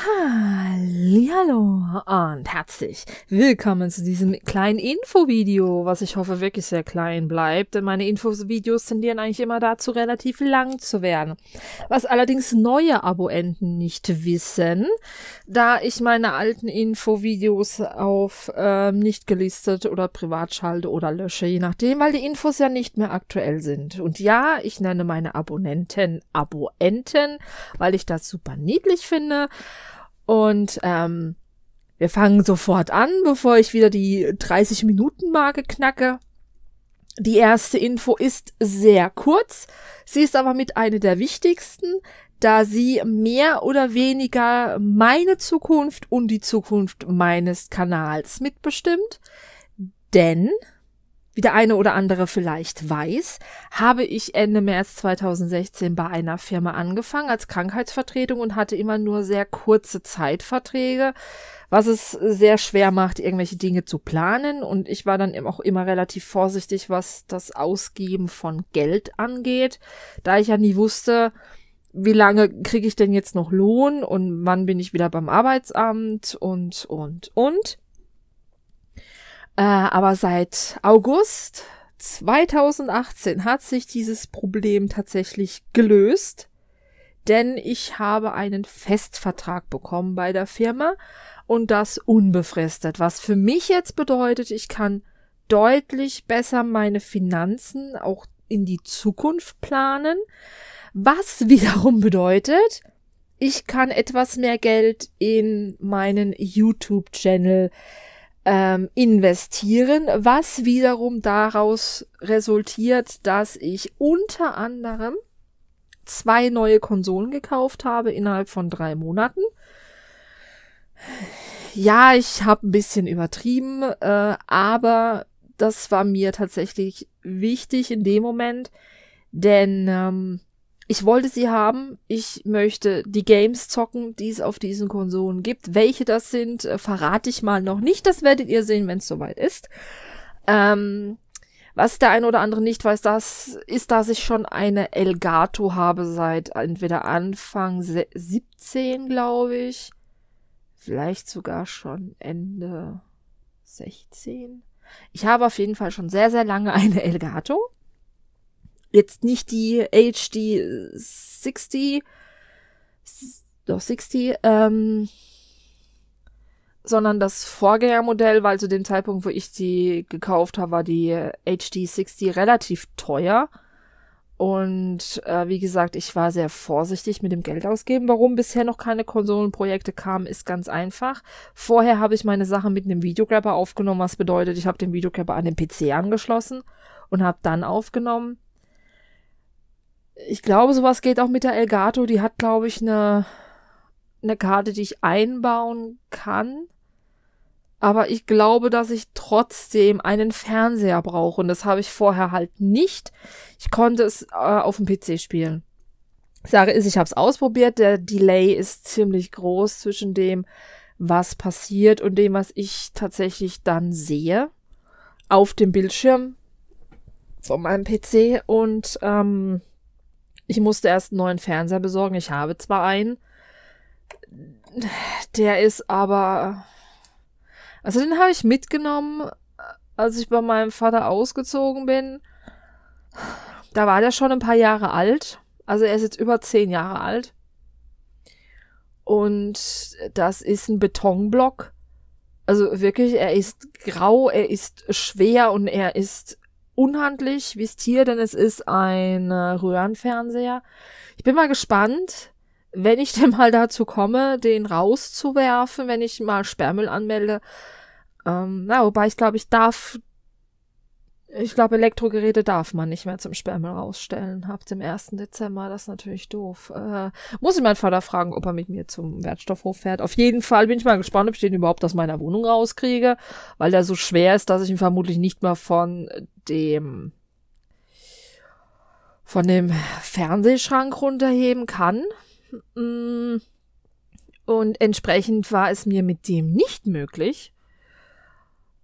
哈。Hallo und herzlich willkommen zu diesem kleinen Infovideo, was ich hoffe wirklich sehr klein bleibt, denn meine Infovideos tendieren eigentlich immer dazu, relativ lang zu werden. Was allerdings neue Abonnenten nicht wissen, da ich meine alten Infovideos auf ähm, nicht gelistet oder privat schalte oder lösche, je nachdem, weil die Infos ja nicht mehr aktuell sind. Und ja, ich nenne meine Abonnenten Abonnenten, weil ich das super niedlich finde. Und ähm, wir fangen sofort an, bevor ich wieder die 30-Minuten-Marke knacke. Die erste Info ist sehr kurz, sie ist aber mit eine der wichtigsten, da sie mehr oder weniger meine Zukunft und die Zukunft meines Kanals mitbestimmt. Denn wie der eine oder andere vielleicht weiß, habe ich Ende März 2016 bei einer Firma angefangen als Krankheitsvertretung und hatte immer nur sehr kurze Zeitverträge, was es sehr schwer macht, irgendwelche Dinge zu planen. Und ich war dann eben auch immer relativ vorsichtig, was das Ausgeben von Geld angeht, da ich ja nie wusste, wie lange kriege ich denn jetzt noch Lohn und wann bin ich wieder beim Arbeitsamt und, und, und. Äh, aber seit August 2018 hat sich dieses Problem tatsächlich gelöst, denn ich habe einen Festvertrag bekommen bei der Firma und das unbefristet, was für mich jetzt bedeutet, ich kann deutlich besser meine Finanzen auch in die Zukunft planen, was wiederum bedeutet, ich kann etwas mehr Geld in meinen YouTube-Channel ähm, investieren, was wiederum daraus resultiert, dass ich unter anderem zwei neue Konsolen gekauft habe innerhalb von drei Monaten. Ja, ich habe ein bisschen übertrieben, äh, aber das war mir tatsächlich wichtig in dem Moment, denn ähm, ich wollte sie haben. Ich möchte die Games zocken, die es auf diesen Konsolen gibt. Welche das sind, äh, verrate ich mal noch nicht. Das werdet ihr sehen, wenn es soweit ist. Ähm, was der ein oder andere nicht weiß, das ist, dass ich schon eine Elgato habe seit entweder Anfang 17, glaube ich. Vielleicht sogar schon Ende 16. Ich habe auf jeden Fall schon sehr, sehr lange eine Elgato jetzt nicht die HD 60, doch 60, ähm, sondern das Vorgängermodell, weil zu dem Zeitpunkt, wo ich sie gekauft habe, war die HD 60 relativ teuer. Und äh, wie gesagt, ich war sehr vorsichtig mit dem Geld ausgeben. Warum bisher noch keine Konsolenprojekte kamen, ist ganz einfach. Vorher habe ich meine Sachen mit einem Videograpper aufgenommen, was bedeutet, ich habe den Videograpper an den PC angeschlossen und habe dann aufgenommen ich glaube, sowas geht auch mit der Elgato. Die hat, glaube ich, eine, eine Karte, die ich einbauen kann. Aber ich glaube, dass ich trotzdem einen Fernseher brauche. Und das habe ich vorher halt nicht. Ich konnte es äh, auf dem PC spielen. Sache ist, ich habe es ausprobiert. Der Delay ist ziemlich groß zwischen dem, was passiert und dem, was ich tatsächlich dann sehe auf dem Bildschirm von meinem PC. Und ähm, ich musste erst einen neuen Fernseher besorgen. Ich habe zwar einen. Der ist aber. Also den habe ich mitgenommen, als ich bei meinem Vater ausgezogen bin. Da war der schon ein paar Jahre alt. Also er ist jetzt über zehn Jahre alt. Und das ist ein Betonblock. Also wirklich, er ist grau, er ist schwer und er ist unhandlich, wie es Tier, denn es ist ein äh, Röhrenfernseher. Ich bin mal gespannt, wenn ich denn mal dazu komme, den rauszuwerfen, wenn ich mal Sperrmüll anmelde. Ähm, na, wobei ich glaube, ich darf ich glaube, Elektrogeräte darf man nicht mehr zum Sperrmüll rausstellen. Ab dem 1. Dezember, das ist natürlich doof. Äh, muss ich meinen Vater fragen, ob er mit mir zum Wertstoffhof fährt. Auf jeden Fall bin ich mal gespannt, ob ich den überhaupt aus meiner Wohnung rauskriege, weil der so schwer ist, dass ich ihn vermutlich nicht mal von dem von dem Fernsehschrank runterheben kann. Mm. Und entsprechend war es mir mit dem nicht möglich,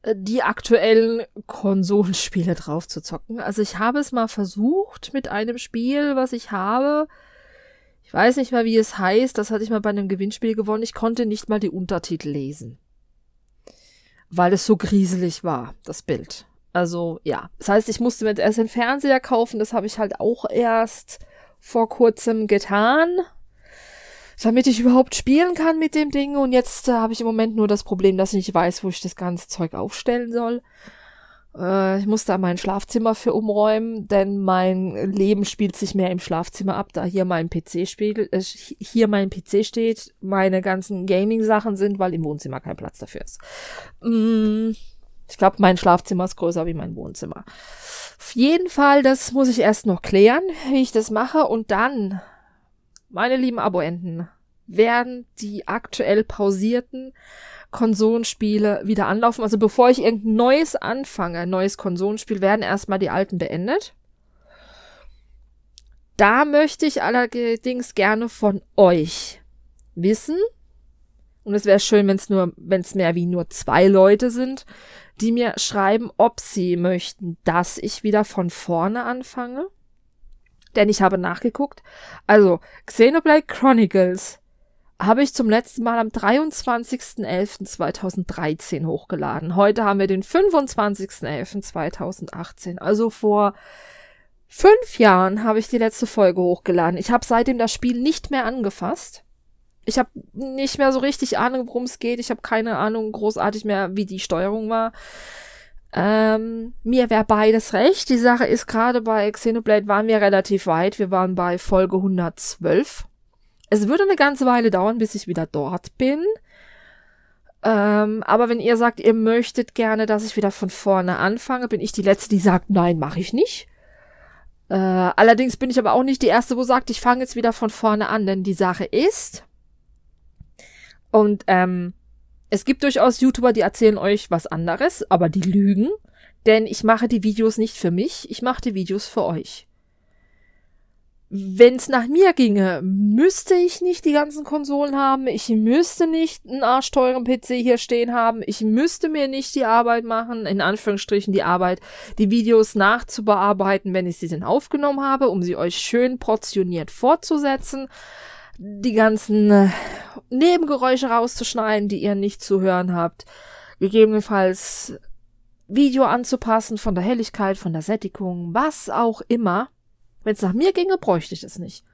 äh, die aktuellen Konsolenspiele drauf zu zocken. Also ich habe es mal versucht mit einem Spiel, was ich habe. Ich weiß nicht mal, wie es heißt. Das hatte ich mal bei einem Gewinnspiel gewonnen. Ich konnte nicht mal die Untertitel lesen. Weil es so grieselig war, das Bild. Also ja, das heißt, ich musste mir jetzt erst den Fernseher kaufen. Das habe ich halt auch erst vor kurzem getan damit ich überhaupt spielen kann mit dem Ding. Und jetzt äh, habe ich im Moment nur das Problem, dass ich nicht weiß, wo ich das ganze Zeug aufstellen soll. Äh, ich da mein Schlafzimmer für umräumen, denn mein Leben spielt sich mehr im Schlafzimmer ab, da hier mein PC spiegel, äh, hier mein PC steht, meine ganzen Gaming-Sachen sind, weil im Wohnzimmer kein Platz dafür ist. Mm. Ich glaube, mein Schlafzimmer ist größer wie mein Wohnzimmer. Auf jeden Fall, das muss ich erst noch klären, wie ich das mache. Und dann meine lieben Aboenten, werden die aktuell pausierten Konsolenspiele wieder anlaufen. Also bevor ich irgendein neues anfange, ein neues Konsolenspiel, werden erstmal die alten beendet. Da möchte ich allerdings gerne von euch wissen, und es wäre schön, wenn es nur, wenn es mehr wie nur zwei Leute sind, die mir schreiben, ob sie möchten, dass ich wieder von vorne anfange denn ich habe nachgeguckt. Also, Xenoblade Chronicles habe ich zum letzten Mal am 23.11.2013 hochgeladen. Heute haben wir den 25.11.2018. Also vor fünf Jahren habe ich die letzte Folge hochgeladen. Ich habe seitdem das Spiel nicht mehr angefasst. Ich habe nicht mehr so richtig Ahnung, worum es geht. Ich habe keine Ahnung großartig mehr, wie die Steuerung war. Ähm, mir wäre beides recht. Die Sache ist, gerade bei Xenoblade waren wir relativ weit. Wir waren bei Folge 112. Es würde eine ganze Weile dauern, bis ich wieder dort bin. Ähm, aber wenn ihr sagt, ihr möchtet gerne, dass ich wieder von vorne anfange, bin ich die Letzte, die sagt, nein, mache ich nicht. Äh, allerdings bin ich aber auch nicht die Erste, wo sagt, ich fange jetzt wieder von vorne an, denn die Sache ist, und ähm, es gibt durchaus YouTuber, die erzählen euch was anderes, aber die lügen, denn ich mache die Videos nicht für mich, ich mache die Videos für euch. Wenn es nach mir ginge, müsste ich nicht die ganzen Konsolen haben, ich müsste nicht einen arschteuren PC hier stehen haben, ich müsste mir nicht die Arbeit machen, in Anführungsstrichen die Arbeit, die Videos nachzubearbeiten, wenn ich sie denn aufgenommen habe, um sie euch schön portioniert fortzusetzen die ganzen äh, Nebengeräusche rauszuschneiden, die ihr nicht zu hören habt. Gegebenenfalls Video anzupassen von der Helligkeit, von der Sättigung, was auch immer. Wenn es nach mir ginge, bräuchte ich das nicht.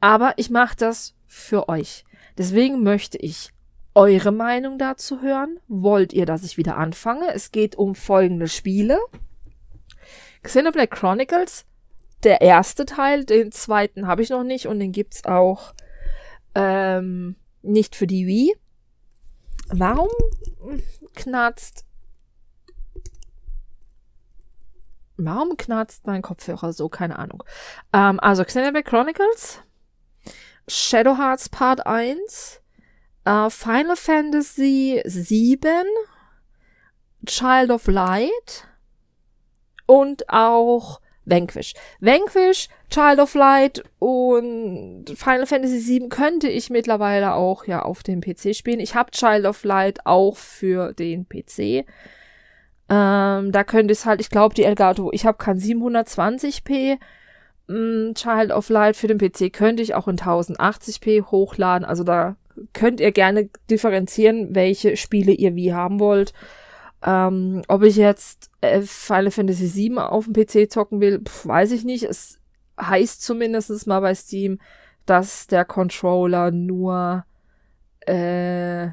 Aber ich mache das für euch. Deswegen möchte ich eure Meinung dazu hören. Wollt ihr, dass ich wieder anfange? Es geht um folgende Spiele. Xenoblade Chronicles der erste Teil, den zweiten habe ich noch nicht und den gibt es auch ähm, nicht für die Wii. Warum knarzt. Warum knarzt mein Kopfhörer so? Keine Ahnung. Ähm, also Xenoblade Chronicles, Shadow Hearts Part 1, äh, Final Fantasy 7, Child of Light und auch Vanquish. Vanquish, Child of Light und Final Fantasy VII könnte ich mittlerweile auch ja auf dem PC spielen. Ich habe Child of Light auch für den PC. Ähm, da könnte es halt, ich glaube, die Elgato, ich habe kein 720p. Mm, Child of Light für den PC könnte ich auch in 1080p hochladen. Also da könnt ihr gerne differenzieren, welche Spiele ihr wie haben wollt. Ähm, ob ich jetzt Final Fantasy VII auf dem PC zocken will, pf, weiß ich nicht. Es heißt zumindest mal bei Steam, dass der Controller nur, äh,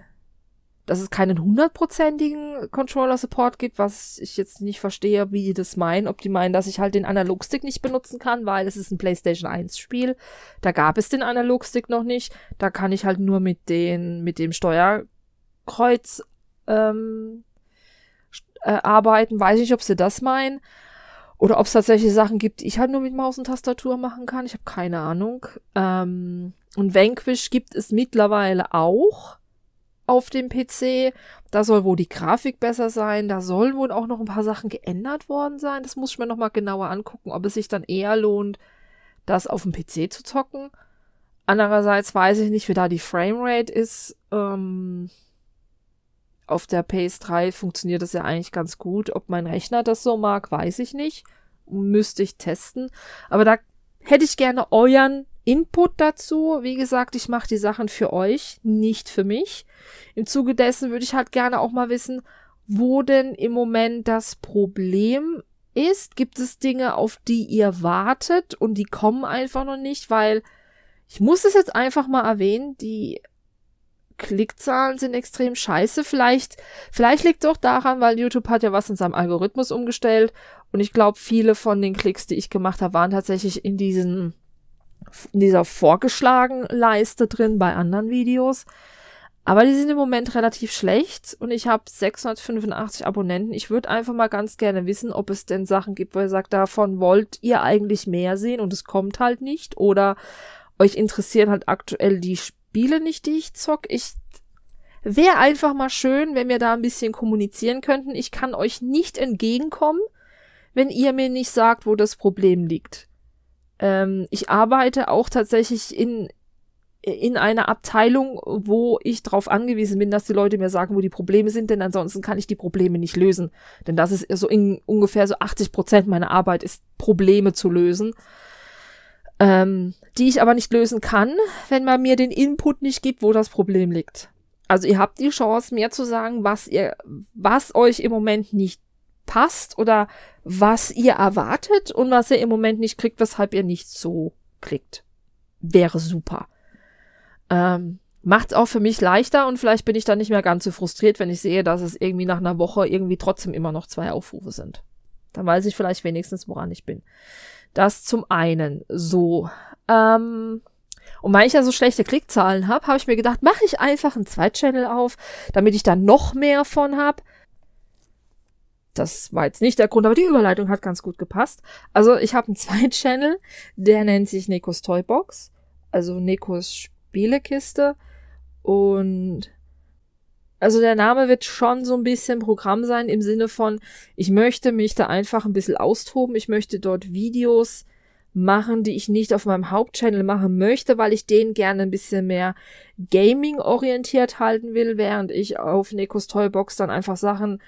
dass es keinen hundertprozentigen Controller-Support gibt, was ich jetzt nicht verstehe, wie die das meinen. Ob die meinen, dass ich halt den Analogstick nicht benutzen kann, weil es ist ein PlayStation 1-Spiel. Da gab es den Analogstick noch nicht. Da kann ich halt nur mit den, mit dem Steuerkreuz ähm, äh, arbeiten. Weiß nicht, ob sie das meinen. Oder ob es tatsächlich Sachen gibt, die ich halt nur mit Maus und Tastatur machen kann. Ich habe keine Ahnung. Ähm, und Vanquish gibt es mittlerweile auch auf dem PC. Da soll wohl die Grafik besser sein. Da sollen wohl auch noch ein paar Sachen geändert worden sein. Das muss ich mir nochmal genauer angucken, ob es sich dann eher lohnt, das auf dem PC zu zocken. Andererseits weiß ich nicht, wie da die Framerate ist. Ähm, auf der PS3 funktioniert das ja eigentlich ganz gut. Ob mein Rechner das so mag, weiß ich nicht. Müsste ich testen. Aber da hätte ich gerne euren Input dazu. Wie gesagt, ich mache die Sachen für euch, nicht für mich. Im Zuge dessen würde ich halt gerne auch mal wissen, wo denn im Moment das Problem ist. Gibt es Dinge, auf die ihr wartet und die kommen einfach noch nicht, weil ich muss es jetzt einfach mal erwähnen, die Klickzahlen sind extrem scheiße. Vielleicht, vielleicht liegt doch daran, weil YouTube hat ja was in seinem Algorithmus umgestellt. Und ich glaube, viele von den Klicks, die ich gemacht habe, waren tatsächlich in diesen, in dieser vorgeschlagen Leiste drin bei anderen Videos. Aber die sind im Moment relativ schlecht und ich habe 685 Abonnenten. Ich würde einfach mal ganz gerne wissen, ob es denn Sachen gibt, wo ihr sagt, davon wollt ihr eigentlich mehr sehen und es kommt halt nicht. Oder euch interessieren halt aktuell die Spiele nicht, die ich zock. Ich wäre einfach mal schön, wenn wir da ein bisschen kommunizieren könnten. Ich kann euch nicht entgegenkommen, wenn ihr mir nicht sagt, wo das Problem liegt. Ähm, ich arbeite auch tatsächlich in, in einer Abteilung, wo ich darauf angewiesen bin, dass die Leute mir sagen, wo die Probleme sind, denn ansonsten kann ich die Probleme nicht lösen. Denn das ist so in, ungefähr so 80 Prozent meiner Arbeit ist, Probleme zu lösen ähm, die ich aber nicht lösen kann, wenn man mir den Input nicht gibt, wo das Problem liegt. Also ihr habt die Chance, mir zu sagen, was ihr, was euch im Moment nicht passt oder was ihr erwartet und was ihr im Moment nicht kriegt, weshalb ihr nicht so kriegt. Wäre super. Ähm, macht's auch für mich leichter und vielleicht bin ich dann nicht mehr ganz so frustriert, wenn ich sehe, dass es irgendwie nach einer Woche irgendwie trotzdem immer noch zwei Aufrufe sind. Dann weiß ich vielleicht wenigstens, woran ich bin. Das zum einen so. Ähm, und weil ich ja so schlechte Klickzahlen habe, habe ich mir gedacht, mache ich einfach einen Zweitchannel auf, damit ich da noch mehr von habe. Das war jetzt nicht der Grund, aber die Überleitung hat ganz gut gepasst. Also ich habe einen Zweitchannel, der nennt sich Nekos Toybox, also Nekos Spielekiste. Und also der Name wird schon so ein bisschen Programm sein im Sinne von, ich möchte mich da einfach ein bisschen austoben, ich möchte dort Videos machen, die ich nicht auf meinem Hauptchannel machen möchte, weil ich den gerne ein bisschen mehr gaming orientiert halten will, während ich auf Nekos Toybox dann einfach Sachen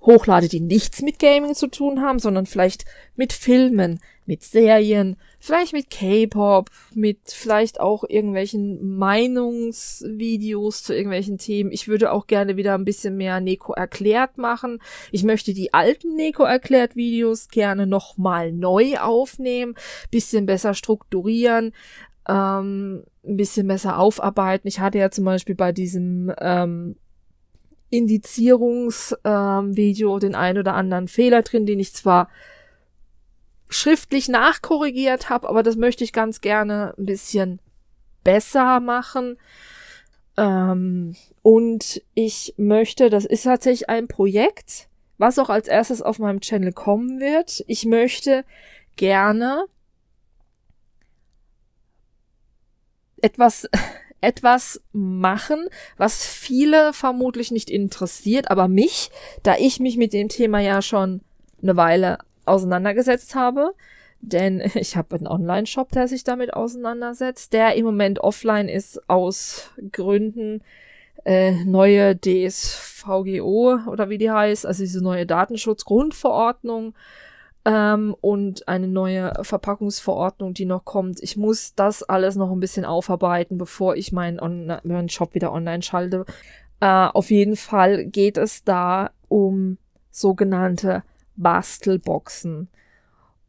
hochlade, die nichts mit Gaming zu tun haben, sondern vielleicht mit Filmen, mit Serien, vielleicht mit K-Pop, mit vielleicht auch irgendwelchen Meinungsvideos zu irgendwelchen Themen. Ich würde auch gerne wieder ein bisschen mehr Neko erklärt machen. Ich möchte die alten Neko erklärt Videos gerne nochmal neu aufnehmen, bisschen besser strukturieren, ähm, ein bisschen besser aufarbeiten. Ich hatte ja zum Beispiel bei diesem ähm, Indizierungsvideo ähm, den ein oder anderen Fehler drin, den ich zwar schriftlich nachkorrigiert habe, aber das möchte ich ganz gerne ein bisschen besser machen. Ähm, und ich möchte, das ist tatsächlich ein Projekt, was auch als erstes auf meinem Channel kommen wird. Ich möchte gerne etwas etwas machen, was viele vermutlich nicht interessiert, aber mich, da ich mich mit dem Thema ja schon eine Weile auseinandergesetzt habe, denn ich habe einen Online-Shop, der sich damit auseinandersetzt, der im Moment offline ist aus Gründen äh, neue DSVGO oder wie die heißt, also diese neue Datenschutzgrundverordnung. grundverordnung ähm, und eine neue Verpackungsverordnung, die noch kommt. Ich muss das alles noch ein bisschen aufarbeiten, bevor ich meinen, Online meinen Shop wieder online schalte. Äh, auf jeden Fall geht es da um sogenannte Bastelboxen.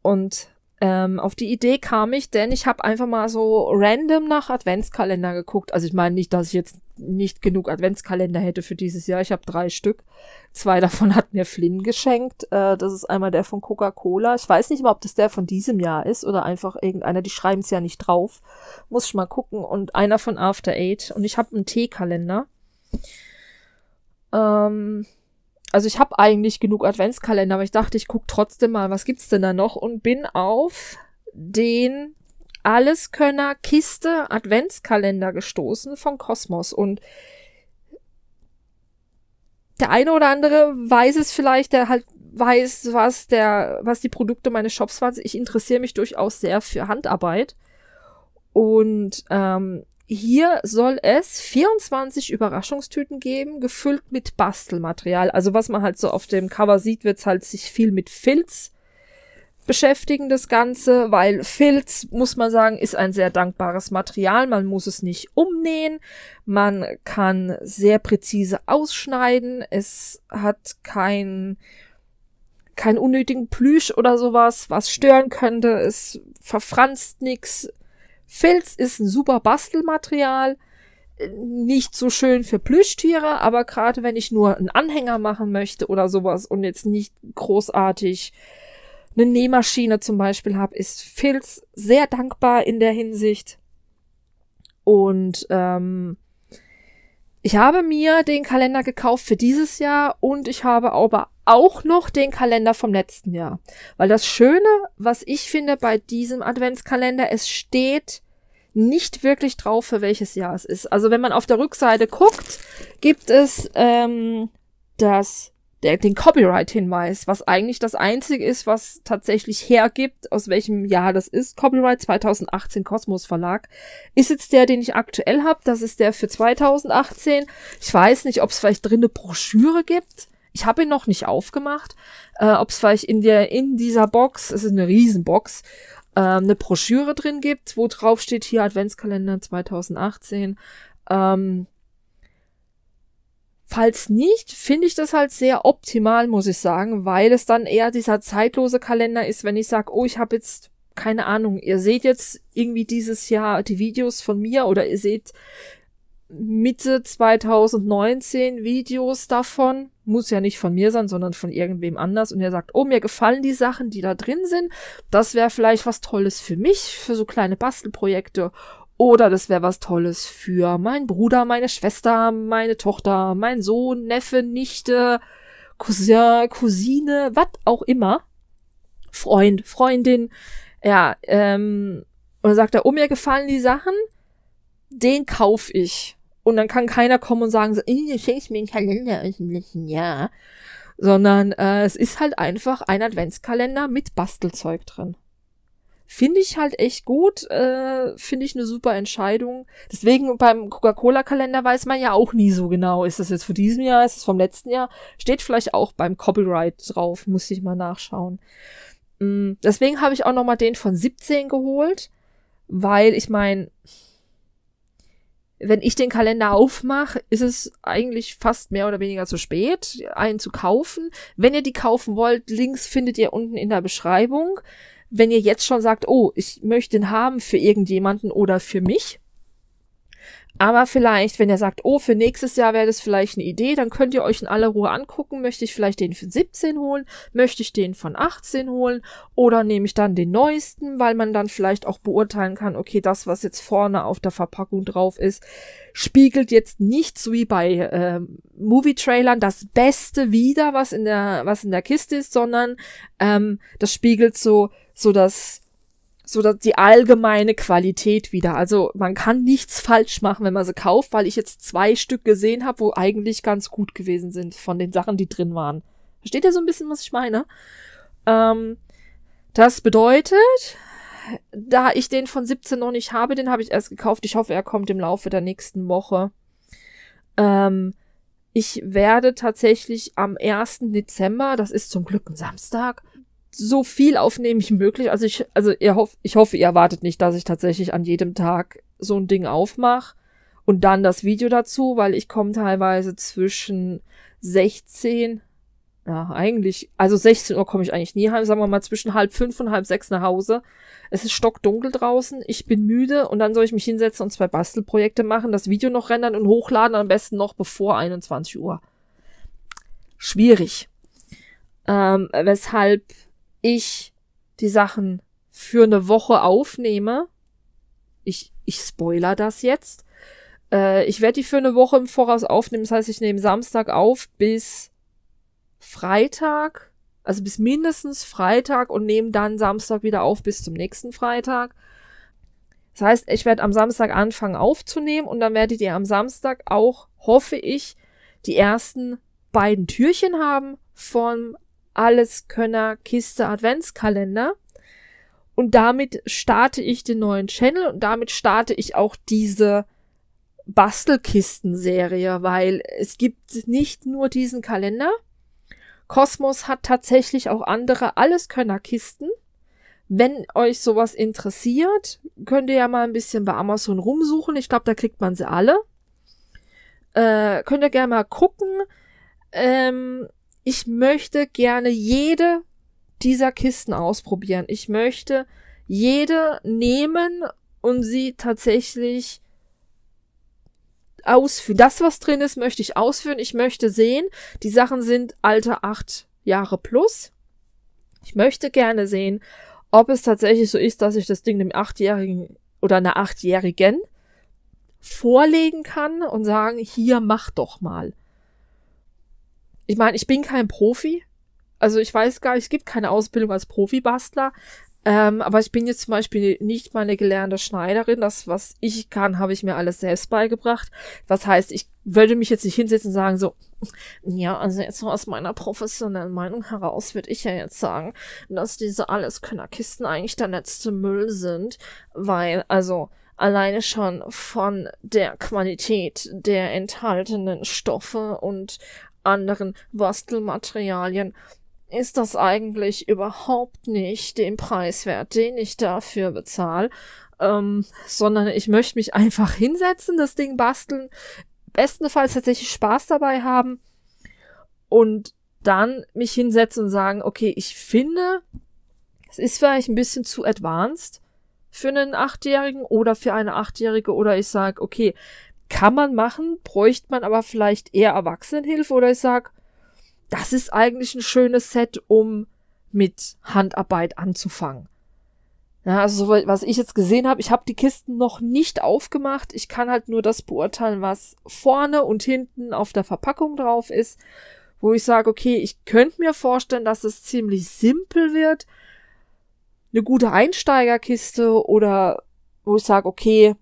Und ähm, auf die Idee kam ich, denn ich habe einfach mal so random nach Adventskalender geguckt. Also ich meine nicht, dass ich jetzt nicht genug Adventskalender hätte für dieses Jahr. Ich habe drei Stück. Zwei davon hat mir Flynn geschenkt. Äh, das ist einmal der von Coca-Cola. Ich weiß nicht mal, ob das der von diesem Jahr ist oder einfach irgendeiner. Die schreiben es ja nicht drauf. Muss ich mal gucken. Und einer von After Eight. Und ich habe einen Teekalender. Ähm, also ich habe eigentlich genug Adventskalender, aber ich dachte, ich gucke trotzdem mal, was gibt's denn da noch und bin auf den Alleskönner Kiste Adventskalender gestoßen von Kosmos und der eine oder andere weiß es vielleicht, der halt weiß, was der, was die Produkte meines Shops waren. Ich interessiere mich durchaus sehr für Handarbeit und ähm, hier soll es 24 Überraschungstüten geben, gefüllt mit Bastelmaterial. Also was man halt so auf dem Cover sieht, wird es halt sich viel mit Filz beschäftigen, das Ganze, weil Filz, muss man sagen, ist ein sehr dankbares Material. Man muss es nicht umnähen, man kann sehr präzise ausschneiden, es hat kein keinen unnötigen Plüsch oder sowas, was stören könnte, es verfranst nichts, Filz ist ein super Bastelmaterial. Äh, nicht so schön für Plüschtiere, aber gerade wenn ich nur einen Anhänger machen möchte oder sowas und jetzt nicht großartig eine Nähmaschine zum Beispiel habe, ist Filz sehr dankbar in der Hinsicht. Und ähm, ich habe mir den Kalender gekauft für dieses Jahr und ich habe aber auch noch den Kalender vom letzten Jahr. Weil das Schöne, was ich finde bei diesem Adventskalender, es steht nicht wirklich drauf, für welches Jahr es ist. Also wenn man auf der Rückseite guckt, gibt es ähm, das, der, den Copyright-Hinweis, was eigentlich das Einzige ist, was tatsächlich hergibt, aus welchem Jahr das ist. Copyright 2018 Kosmos Verlag ist jetzt der, den ich aktuell habe. Das ist der für 2018. Ich weiß nicht, ob es vielleicht drin eine Broschüre gibt. Ich habe ihn noch nicht aufgemacht. Äh, Ob es vielleicht in der in dieser Box, es ist eine Riesenbox, äh, eine Broschüre drin gibt, wo drauf steht hier Adventskalender 2018. Ähm, Falls nicht, finde ich das halt sehr optimal, muss ich sagen, weil es dann eher dieser zeitlose Kalender ist, wenn ich sage, oh, ich habe jetzt keine Ahnung, ihr seht jetzt irgendwie dieses Jahr die Videos von mir oder ihr seht Mitte 2019 Videos davon. Muss ja nicht von mir sein, sondern von irgendwem anders. Und er sagt, oh, mir gefallen die Sachen, die da drin sind. Das wäre vielleicht was Tolles für mich, für so kleine Bastelprojekte. Oder das wäre was Tolles für meinen Bruder, meine Schwester, meine Tochter, mein Sohn, Neffe, Nichte, Cousin, Cousine, was auch immer. Freund, Freundin. Ja, ähm, und dann sagt er, oh, mir gefallen die Sachen den kauf ich. Und dann kann keiner kommen und sagen, so, ich schenkst mir einen Kalender aus dem letzten Jahr. Sondern äh, es ist halt einfach ein Adventskalender mit Bastelzeug drin. Finde ich halt echt gut, äh, finde ich eine super Entscheidung. Deswegen beim Coca-Cola-Kalender weiß man ja auch nie so genau, ist das jetzt von diesem Jahr, ist das vom letzten Jahr. Steht vielleicht auch beim Copyright drauf, muss ich mal nachschauen. Mm, deswegen habe ich auch nochmal den von 17 geholt, weil ich meine, wenn ich den Kalender aufmache, ist es eigentlich fast mehr oder weniger zu spät, einen zu kaufen. Wenn ihr die kaufen wollt, Links findet ihr unten in der Beschreibung. Wenn ihr jetzt schon sagt, oh, ich möchte den haben für irgendjemanden oder für mich, aber vielleicht, wenn ihr sagt, oh, für nächstes Jahr wäre das vielleicht eine Idee, dann könnt ihr euch in aller Ruhe angucken, möchte ich vielleicht den von 17 holen, möchte ich den von 18 holen oder nehme ich dann den neuesten, weil man dann vielleicht auch beurteilen kann, okay, das, was jetzt vorne auf der Verpackung drauf ist, spiegelt jetzt nicht so wie bei äh, Movie-Trailern das Beste wieder, was in der, was in der Kiste ist, sondern ähm, das spiegelt so, so das so dass die allgemeine Qualität wieder. Also man kann nichts falsch machen, wenn man sie kauft, weil ich jetzt zwei Stück gesehen habe, wo eigentlich ganz gut gewesen sind von den Sachen, die drin waren. Versteht ihr so ein bisschen, was ich meine? Ähm, das bedeutet, da ich den von 17 noch nicht habe, den habe ich erst gekauft. Ich hoffe, er kommt im Laufe der nächsten Woche. Ähm, ich werde tatsächlich am 1. Dezember, das ist zum Glück ein Samstag, so viel aufnehmen wie möglich. Also ich, also ihr hoff, ich hoffe, ihr erwartet nicht, dass ich tatsächlich an jedem Tag so ein Ding aufmache und dann das Video dazu, weil ich komme teilweise zwischen 16, ja, eigentlich, also 16 Uhr komme ich eigentlich nie heim, sagen wir mal zwischen halb fünf und halb sechs nach Hause. Es ist stockdunkel draußen, ich bin müde und dann soll ich mich hinsetzen und zwei Bastelprojekte machen, das Video noch rendern und hochladen, am besten noch bevor 21 Uhr. Schwierig. Ähm, weshalb ich die Sachen für eine Woche aufnehme, ich, ich spoiler das jetzt, äh, ich werde die für eine Woche im Voraus aufnehmen. Das heißt, ich nehme Samstag auf bis Freitag, also bis mindestens Freitag und nehme dann Samstag wieder auf bis zum nächsten Freitag. Das heißt, ich werde am Samstag anfangen aufzunehmen und dann werdet ihr am Samstag auch, hoffe ich, die ersten beiden Türchen haben vom Alleskönner Kiste Adventskalender. Und damit starte ich den neuen Channel und damit starte ich auch diese Bastelkisten-Serie, weil es gibt nicht nur diesen Kalender. Kosmos hat tatsächlich auch andere Alleskönner-Kisten. Wenn euch sowas interessiert, könnt ihr ja mal ein bisschen bei Amazon rumsuchen. Ich glaube, da kriegt man sie alle. Äh, könnt ihr gerne mal gucken. Ähm, ich möchte gerne jede dieser Kisten ausprobieren. Ich möchte jede nehmen und sie tatsächlich ausführen. Das, was drin ist, möchte ich ausführen. Ich möchte sehen, die Sachen sind alte acht Jahre plus. Ich möchte gerne sehen, ob es tatsächlich so ist, dass ich das Ding dem Achtjährigen oder einer Achtjährigen vorlegen kann und sagen, hier mach doch mal. Ich meine, ich bin kein Profi. Also ich weiß gar nicht, es gibt keine Ausbildung als Profibastler. Ähm, aber ich bin jetzt zum Beispiel nicht mal eine gelernte Schneiderin. Das, was ich kann, habe ich mir alles selbst beigebracht. Was heißt, ich würde mich jetzt nicht hinsetzen und sagen so, ja, also jetzt so aus meiner professionellen Meinung heraus würde ich ja jetzt sagen, dass diese Alleskönnerkisten eigentlich der letzte Müll sind, weil, also, alleine schon von der Qualität der enthaltenen Stoffe und anderen Bastelmaterialien ist das eigentlich überhaupt nicht den Preis wert, den ich dafür bezahle, ähm, sondern ich möchte mich einfach hinsetzen, das Ding basteln, bestenfalls tatsächlich Spaß dabei haben und dann mich hinsetzen und sagen, okay, ich finde, es ist vielleicht ein bisschen zu advanced für einen Achtjährigen oder für eine Achtjährige oder ich sage, okay, kann man machen, bräuchte man aber vielleicht eher Erwachsenenhilfe oder ich sag, das ist eigentlich ein schönes Set, um mit Handarbeit anzufangen. Ja, also was ich jetzt gesehen habe, ich habe die Kisten noch nicht aufgemacht. Ich kann halt nur das beurteilen, was vorne und hinten auf der Verpackung drauf ist, wo ich sage, okay, ich könnte mir vorstellen, dass es ziemlich simpel wird. Eine gute Einsteigerkiste oder wo ich sage, okay,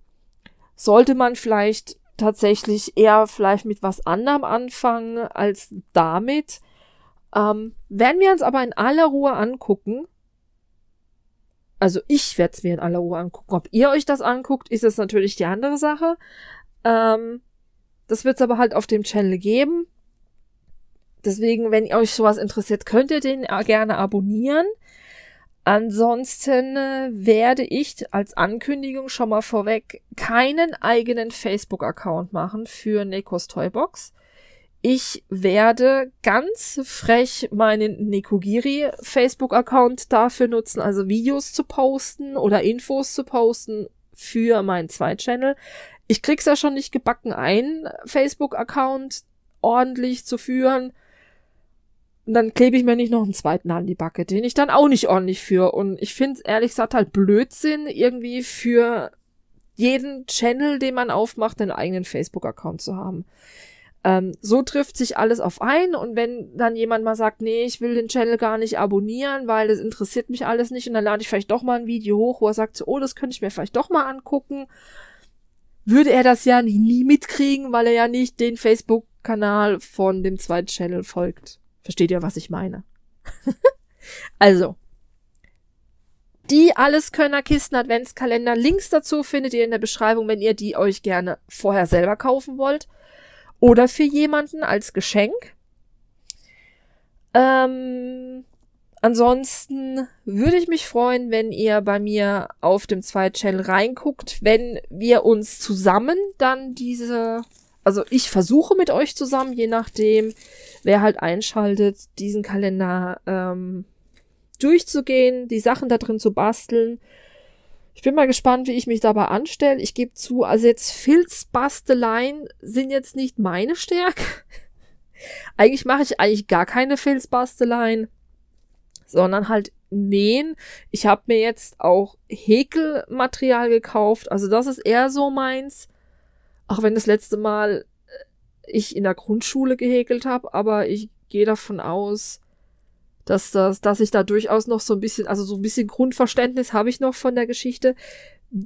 sollte man vielleicht tatsächlich eher vielleicht mit was anderem anfangen als damit. Ähm, werden wir uns aber in aller Ruhe angucken. Also ich werde es mir in aller Ruhe angucken. Ob ihr euch das anguckt, ist es natürlich die andere Sache. Ähm, das wird es aber halt auf dem Channel geben. Deswegen, wenn euch sowas interessiert, könnt ihr den äh, gerne abonnieren. Ansonsten äh, werde ich als Ankündigung schon mal vorweg keinen eigenen Facebook-Account machen für Nekos Toybox. Ich werde ganz frech meinen Nekogiri Facebook-Account dafür nutzen, also Videos zu posten oder Infos zu posten für meinen Zweit-Channel. Ich krieg's ja schon nicht gebacken, einen Facebook-Account ordentlich zu führen und dann klebe ich mir nicht noch einen zweiten an die Backe, den ich dann auch nicht ordentlich führe. Und ich finde es ehrlich gesagt halt Blödsinn, irgendwie für jeden Channel, den man aufmacht, einen eigenen Facebook-Account zu haben. Ähm, so trifft sich alles auf ein und wenn dann jemand mal sagt, nee, ich will den Channel gar nicht abonnieren, weil das interessiert mich alles nicht und dann lade ich vielleicht doch mal ein Video hoch, wo er sagt, oh, das könnte ich mir vielleicht doch mal angucken, würde er das ja nie, nie mitkriegen, weil er ja nicht den Facebook-Kanal von dem zweiten Channel folgt. Versteht ihr, was ich meine? also, die Alleskönner-Kisten Adventskalender. Links dazu findet ihr in der Beschreibung, wenn ihr die euch gerne vorher selber kaufen wollt. Oder für jemanden als Geschenk. Ähm, ansonsten würde ich mich freuen, wenn ihr bei mir auf dem zweiten Channel reinguckt, wenn wir uns zusammen dann diese, also ich versuche mit euch zusammen, je nachdem, wer halt einschaltet, diesen Kalender ähm, durchzugehen, die Sachen da drin zu basteln. Ich bin mal gespannt, wie ich mich dabei anstelle. Ich gebe zu, also jetzt Filzbasteleien sind jetzt nicht meine Stärke. eigentlich mache ich eigentlich gar keine Filzbasteleien, sondern halt Nähen. Ich habe mir jetzt auch Häkelmaterial gekauft. Also das ist eher so meins. Auch wenn das letzte Mal ich in der Grundschule gehäkelt habe, aber ich gehe davon aus, dass das, dass ich da durchaus noch so ein bisschen, also so ein bisschen Grundverständnis habe ich noch von der Geschichte.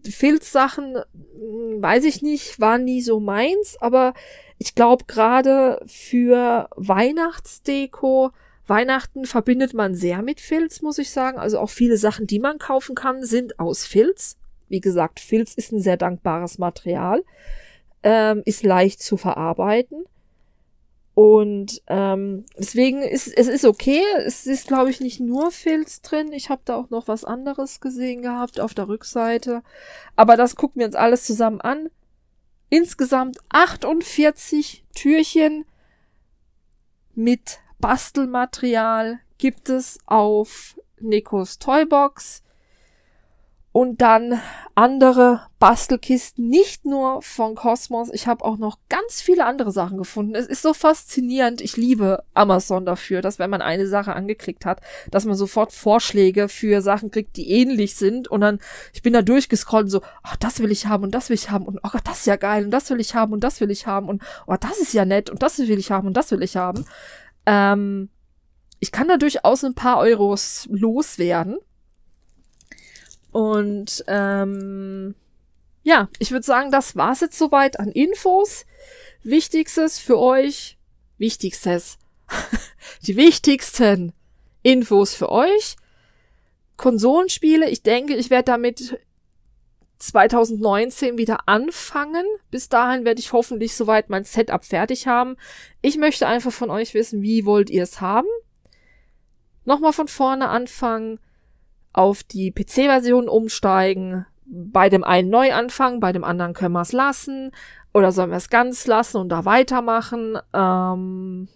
Filzsachen, hm, weiß ich nicht, war nie so meins, aber ich glaube gerade für Weihnachtsdeko, Weihnachten verbindet man sehr mit Filz, muss ich sagen. Also auch viele Sachen, die man kaufen kann, sind aus Filz. Wie gesagt, Filz ist ein sehr dankbares Material ähm, ist leicht zu verarbeiten. Und ähm, deswegen ist es ist okay. Es ist, glaube ich, nicht nur Filz drin. Ich habe da auch noch was anderes gesehen gehabt auf der Rückseite. Aber das gucken wir uns alles zusammen an. Insgesamt 48 Türchen mit Bastelmaterial gibt es auf Nikos Toybox und dann andere Bastelkisten, nicht nur von Cosmos. Ich habe auch noch ganz viele andere Sachen gefunden. Es ist so faszinierend. Ich liebe Amazon dafür, dass wenn man eine Sache angeklickt hat, dass man sofort Vorschläge für Sachen kriegt, die ähnlich sind. Und dann, ich bin da durchgescrollt und so, ach, das will ich haben und das will ich haben und oh Gott, das ist ja geil und das will ich haben und das will ich haben und oh, das ist ja nett und das will ich haben und das will ich haben. Ähm, ich kann da durchaus ein paar Euros loswerden und ähm, ja, ich würde sagen, das war's jetzt soweit an Infos. Wichtigstes für euch, Wichtigstes, die wichtigsten Infos für euch. Konsolenspiele, ich denke, ich werde damit 2019 wieder anfangen. Bis dahin werde ich hoffentlich soweit mein Setup fertig haben. Ich möchte einfach von euch wissen, wie wollt ihr es haben? Nochmal von vorne anfangen auf die PC-Version umsteigen, bei dem einen neu anfangen, bei dem anderen können wir es lassen oder sollen wir es ganz lassen und da weitermachen. Ähm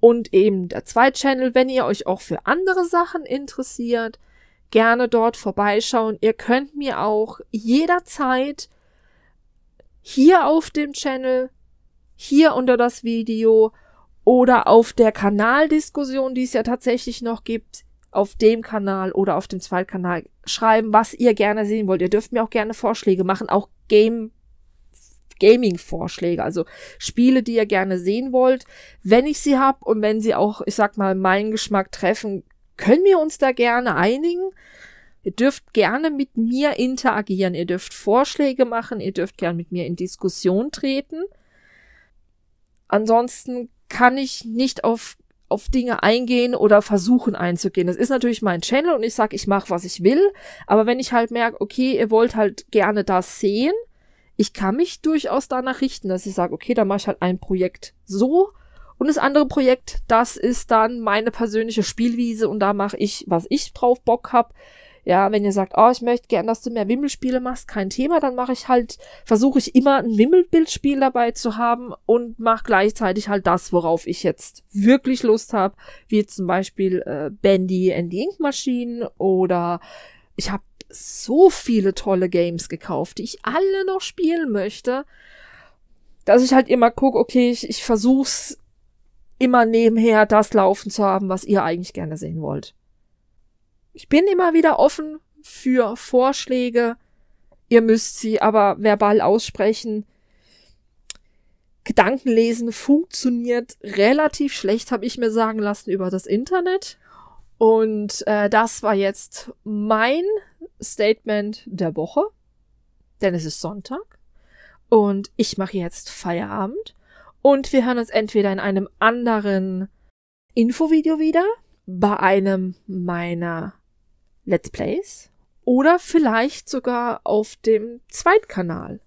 und eben der zweite Channel, wenn ihr euch auch für andere Sachen interessiert, gerne dort vorbeischauen. Ihr könnt mir auch jederzeit hier auf dem Channel, hier unter das Video oder auf der Kanaldiskussion, die es ja tatsächlich noch gibt, auf dem Kanal oder auf dem Zweitkanal schreiben, was ihr gerne sehen wollt. Ihr dürft mir auch gerne Vorschläge machen, auch Game Gaming-Vorschläge, also Spiele, die ihr gerne sehen wollt. Wenn ich sie habe und wenn sie auch, ich sag mal, meinen Geschmack treffen, können wir uns da gerne einigen. Ihr dürft gerne mit mir interagieren, ihr dürft Vorschläge machen, ihr dürft gerne mit mir in Diskussion treten. Ansonsten kann ich nicht auf auf Dinge eingehen oder versuchen einzugehen. Das ist natürlich mein Channel und ich sage, ich mache, was ich will. Aber wenn ich halt merke, okay, ihr wollt halt gerne das sehen, ich kann mich durchaus danach richten, dass ich sage, okay, dann mache ich halt ein Projekt so und das andere Projekt, das ist dann meine persönliche Spielwiese und da mache ich, was ich drauf Bock habe. Ja, wenn ihr sagt, oh, ich möchte gern, dass du mehr Wimmelspiele machst, kein Thema, dann mache ich halt, versuche ich immer ein Wimmelbildspiel dabei zu haben und mache gleichzeitig halt das, worauf ich jetzt wirklich Lust habe, wie zum Beispiel äh, Bandy and the Ink Machine oder ich habe so viele tolle Games gekauft, die ich alle noch spielen möchte, dass ich halt immer gucke, okay, ich, ich versuch's immer nebenher das laufen zu haben, was ihr eigentlich gerne sehen wollt ich bin immer wieder offen für Vorschläge. Ihr müsst sie aber verbal aussprechen. Gedankenlesen funktioniert relativ schlecht, habe ich mir sagen lassen über das Internet. Und äh, das war jetzt mein Statement der Woche, denn es ist Sonntag und ich mache jetzt Feierabend und wir hören uns entweder in einem anderen Infovideo wieder, bei einem meiner Let's Plays oder vielleicht sogar auf dem Zweitkanal.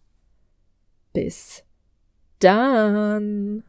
Bis dann.